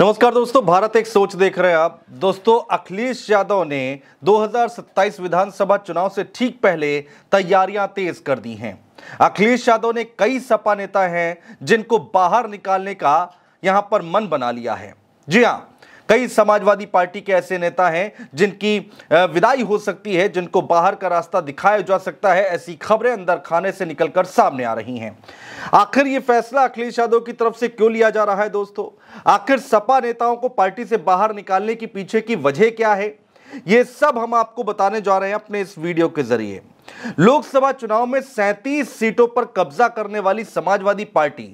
नमस्कार दोस्तों भारत एक सोच देख रहे हैं आप दोस्तों अखिलेश यादव ने 2027 विधानसभा चुनाव से ठीक पहले तैयारियां तेज कर दी हैं अखिलेश यादव ने कई सपा नेता हैं जिनको बाहर निकालने का यहां पर मन बना लिया है जी हाँ कई समाजवादी पार्टी के ऐसे नेता हैं जिनकी विदाई हो सकती है जिनको बाहर का रास्ता दिखाया जा सकता है ऐसी खबरें अंदर खाने से निकलकर सामने आ रही हैं आखिर ये फैसला अखिलेश यादव की तरफ से क्यों लिया जा रहा है दोस्तों आखिर सपा नेताओं को पार्टी से बाहर निकालने की पीछे की वजह क्या है ये सब हम आपको बताने जा रहे हैं अपने इस वीडियो के जरिए लोकसभा चुनाव में 37 सीटों पर कब्जा करने वाली समाजवादी पार्टी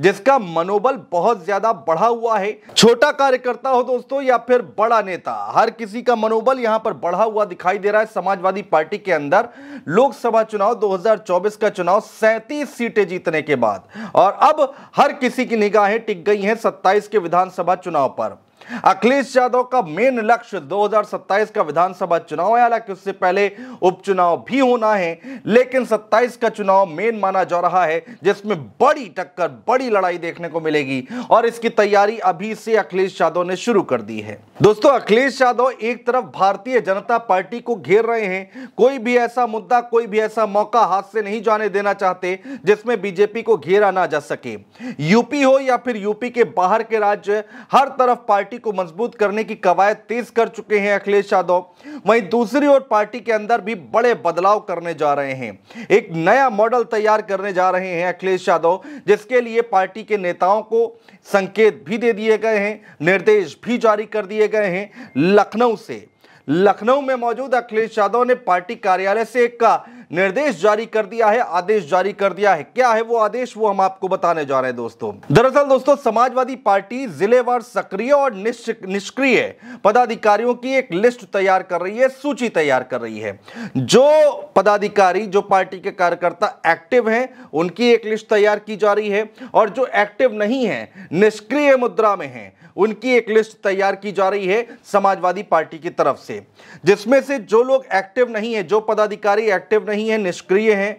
जिसका मनोबल बहुत ज्यादा बढ़ा हुआ है छोटा कार्यकर्ता हो दोस्तों या फिर बड़ा नेता हर किसी का मनोबल यहां पर बढ़ा हुआ दिखाई दे रहा है समाजवादी पार्टी के अंदर लोकसभा चुनाव 2024 का चुनाव 37 सीटें जीतने के बाद और अब हर किसी की निगाहें टिक गई हैं सत्ताईस के विधानसभा चुनाव पर अखिलेश यादव का मेन लक्ष्य 2027 का विधानसभा चुनाव है हालांकि उससे पहले उपचुनाव भी होना है लेकिन 27 का चुनाव मेन माना जा रहा है जिसमें बड़ी टक्कर बड़ी लड़ाई देखने को मिलेगी और इसकी तैयारी अभी से अखिलेश यादव ने शुरू कर दी है दोस्तों अखिलेश यादव एक तरफ भारतीय जनता पार्टी को घेर रहे हैं कोई भी ऐसा मुद्दा कोई भी ऐसा मौका हाथ से नहीं जाने देना चाहते जिसमें बीजेपी को घेरा ना जा सके यूपी हो या फिर यूपी के बाहर के राज्य हर तरफ पार्टी पार्टी को मजबूत करने की कवायद तेज कर चुके हैं अखिलेश यादव वहीं दूसरी ओर पार्टी के अंदर भी बड़े बदलाव करने जा रहे हैं एक नया मॉडल तैयार करने जा रहे हैं अखिलेश यादव जिसके लिए पार्टी के नेताओं को संकेत भी दे दिए गए हैं निर्देश भी जारी कर दिए गए हैं लखनऊ से लखनऊ में मौजूद अखिलेश यादव ने पार्टी कार्यालय से एक निर्देश जारी कर दिया है आदेश जारी कर दिया है क्या है वो आदेश वो हम आपको बताने जा रहे हैं दोस्तों दरअसल दोस्तों समाजवादी पार्टी जिलेवार सक्रिय और निष्क्रिय पदाधिकारियों की एक लिस्ट तैयार कर रही है सूची तैयार कर रही है जो पदाधिकारी जो पार्टी के कार्यकर्ता एक्टिव हैं उनकी एक लिस्ट तैयार की जा रही है और जो एक्टिव नहीं है निष्क्रिय मुद्रा में है उनकी एक लिस्ट तैयार की जा रही है समाजवादी पार्टी की तरफ से जिसमें से जो लोग एक्टिव नहीं है जो पदाधिकारी एक्टिव नहीं नहीं है निष्क्रिय है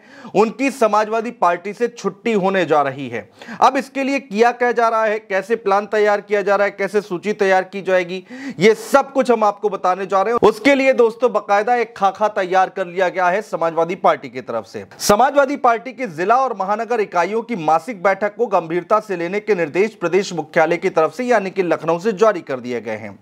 उनकी समाजवादी पार्टी से छुट्टी होने जा रही है अब इसके लिए किया क्या जा रहा है कैसे प्लान तैयार किया जा रहा है कैसे सूची तैयार की जाएगी ये सब कुछ हम आपको बताने जा रहे हैं उसके लिए दोस्तों बकायदा एक खाखा तैयार कर लिया गया है समाजवादी पार्टी की तरफ से समाजवादी पार्टी के जिला और महानगर इकाइयों की मासिक बैठक को गंभीरता से लेने के निर्देश प्रदेश मुख्यालय की तरफ से यानी कि लखनऊ से जारी कर दिए गए हैं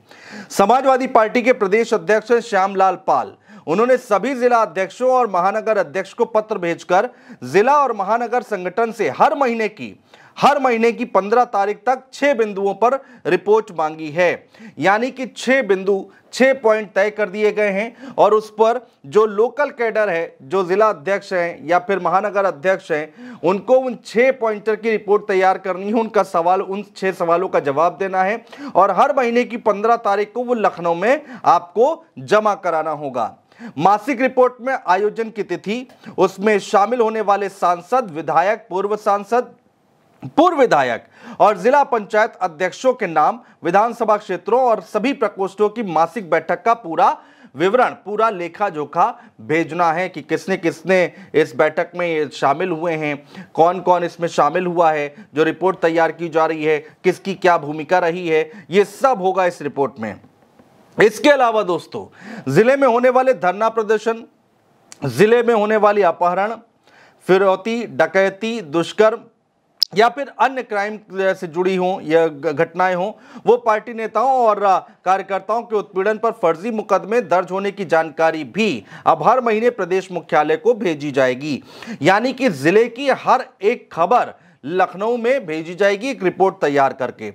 समाजवादी पार्टी के प्रदेश अध्यक्ष श्यामलाल पाल उन्होंने सभी जिला अध्यक्षों और महानगर अध्यक्ष को पत्र भेजकर जिला और महानगर संगठन से हर महीने की हर महीने की पंद्रह तारीख तक छह बिंदुओं पर रिपोर्ट मांगी है यानी कि छह बिंदु छह पॉइंट तय कर दिए गए हैं और उस पर जो लोकल कैडर है जो जिला अध्यक्ष हैं या फिर महानगर अध्यक्ष हैं उनको उन छह पॉइंटर की रिपोर्ट तैयार करनी है उनका सवाल उन छह सवालों का जवाब देना है और हर महीने की पंद्रह तारीख को वो लखनऊ में आपको जमा कराना होगा मासिक रिपोर्ट में आयोजन की तिथि उसमें शामिल होने वाले सांसद विधायक पूर्व सांसद पूर्व विधायक और जिला पंचायत अध्यक्षों के नाम विधानसभा क्षेत्रों और सभी प्रकोष्ठों की मासिक बैठक का पूरा विवरण पूरा लेखा जोखा भेजना है कि किसने किसने इस बैठक में शामिल हुए हैं कौन कौन इसमें शामिल हुआ है जो रिपोर्ट तैयार की जा रही है किसकी क्या भूमिका रही है ये सब होगा इस रिपोर्ट में इसके अलावा दोस्तों जिले में होने वाले धरना प्रदर्शन जिले में होने वाली अपहरण फिरौती डकैती दुष्कर्म या फिर अन्य क्राइम से जुड़ी हों या घटनाएं हों वो पार्टी नेताओं और कार्यकर्ताओं के उत्पीड़न पर फर्जी मुकदमे दर्ज होने की जानकारी भी अब हर महीने प्रदेश मुख्यालय को भेजी जाएगी यानी कि जिले की हर एक खबर लखनऊ में भेजी जाएगी एक रिपोर्ट तैयार करके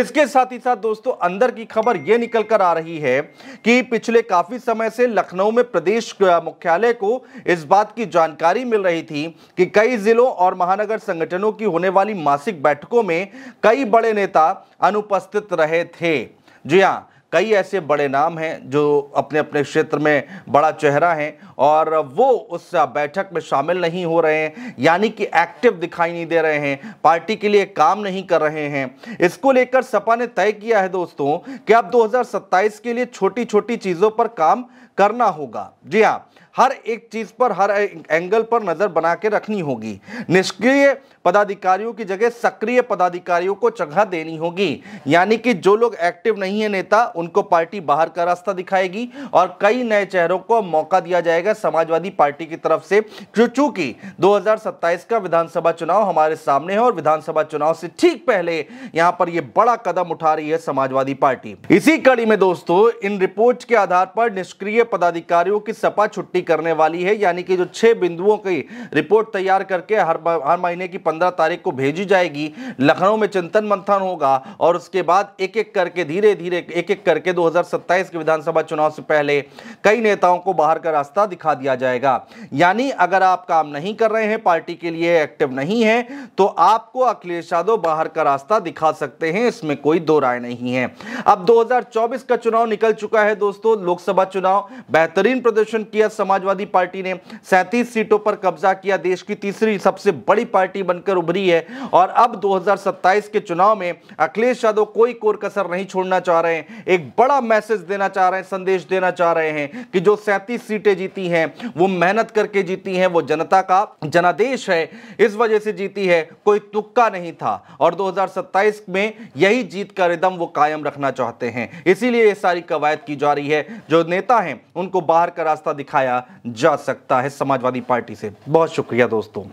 इसके साथ ही साथ दोस्तों अंदर की खबर यह निकल कर आ रही है कि पिछले काफी समय से लखनऊ में प्रदेश मुख्यालय को इस बात की जानकारी मिल रही थी कि कई जिलों और महानगर संगठनों की होने वाली मासिक बैठकों में कई बड़े नेता अनुपस्थित रहे थे जी हाँ कई ऐसे बड़े नाम हैं जो अपने अपने क्षेत्र में बड़ा चेहरा हैं और वो उस बैठक में शामिल नहीं हो रहे हैं यानी कि एक्टिव दिखाई नहीं दे रहे हैं पार्टी के लिए काम नहीं कर रहे हैं इसको लेकर सपा ने तय किया है दोस्तों कि अब 2027 के लिए छोटी छोटी चीज़ों पर काम करना होगा जी हाँ हर एक चीज़ पर हर एंगल पर नज़र बना के रखनी होगी निष्क्रिय पदाधिकारियों की जगह सक्रिय पदाधिकारियों को जगह देनी होगी यानी कि जो लोग एक्टिव नहीं है नेता उनको पार्टी बाहर का रास्ता दिखाएगी और कई नए चेहरों को मौका दिया जाएगा समाजवादी पार्टी की तरफ से चूंकि दो का विधानसभा चुनाव हमारे सामने है और विधानसभा चुनाव से ठीक पहले यहां पर यह बड़ा कदम उठा रही है समाजवादी पार्टी इसी कड़ी में दोस्तों इन रिपोर्ट के आधार पर निष्क्रिय पदाधिकारियों की सपा छुट्टी पट्टी करने वाली है यानी कि जो छह बिंदुओं की रिपोर्ट तैयार करके हर हर महीने की पंद्रह तारीख को भेजी जाएगी लखनऊ में चिंतन मंथन होगा और उसके बाद एक एक करके धीरे धीरे एक एक करके दो के विधानसभा चुनाव से पहले कई नेताओं को बाहर का रास्ता दिखा दिया जाएगा यानी अगर आप काम नहीं कर रहे हैं पार्टी के लिए एक्टिव नहीं है तो आपको अखिलेश यादव बाहर का रास्ता दिखा सकते हैं इसमें कोई दो राय नहीं है अब 2024 का चुनाव निकल चुका है दोस्तों लोकसभा चुनाव बेहतरीन प्रदर्शन किया समाज समाजवादी पार्टी ने सैंतीस सीटों पर कब्जा किया देश की तीसरी सबसे बड़ी पार्टी बनकर उभरी है और अब 2027 के चुनाव में अखिलेश यादव कोई कोर कसर नहीं छोड़ना चाह रहे हैं एक बड़ा मैसेज देना चाह रहे हैं संदेश देना चाह रहे हैं कि जो सैंतीस सीटें जीती हैं वो मेहनत करके जीती हैं वो जनता का जनादेश है इस वजह से जीती है कोई तुक्का नहीं था और 2027 में यही जीत का रिदम वो कायम रखना चाहते हैं इसीलिए ये सारी कवायद की जा रही है जो नेता हैं उनको बाहर का रास्ता दिखाया जा सकता है समाजवादी पार्टी से बहुत शुक्रिया दोस्तों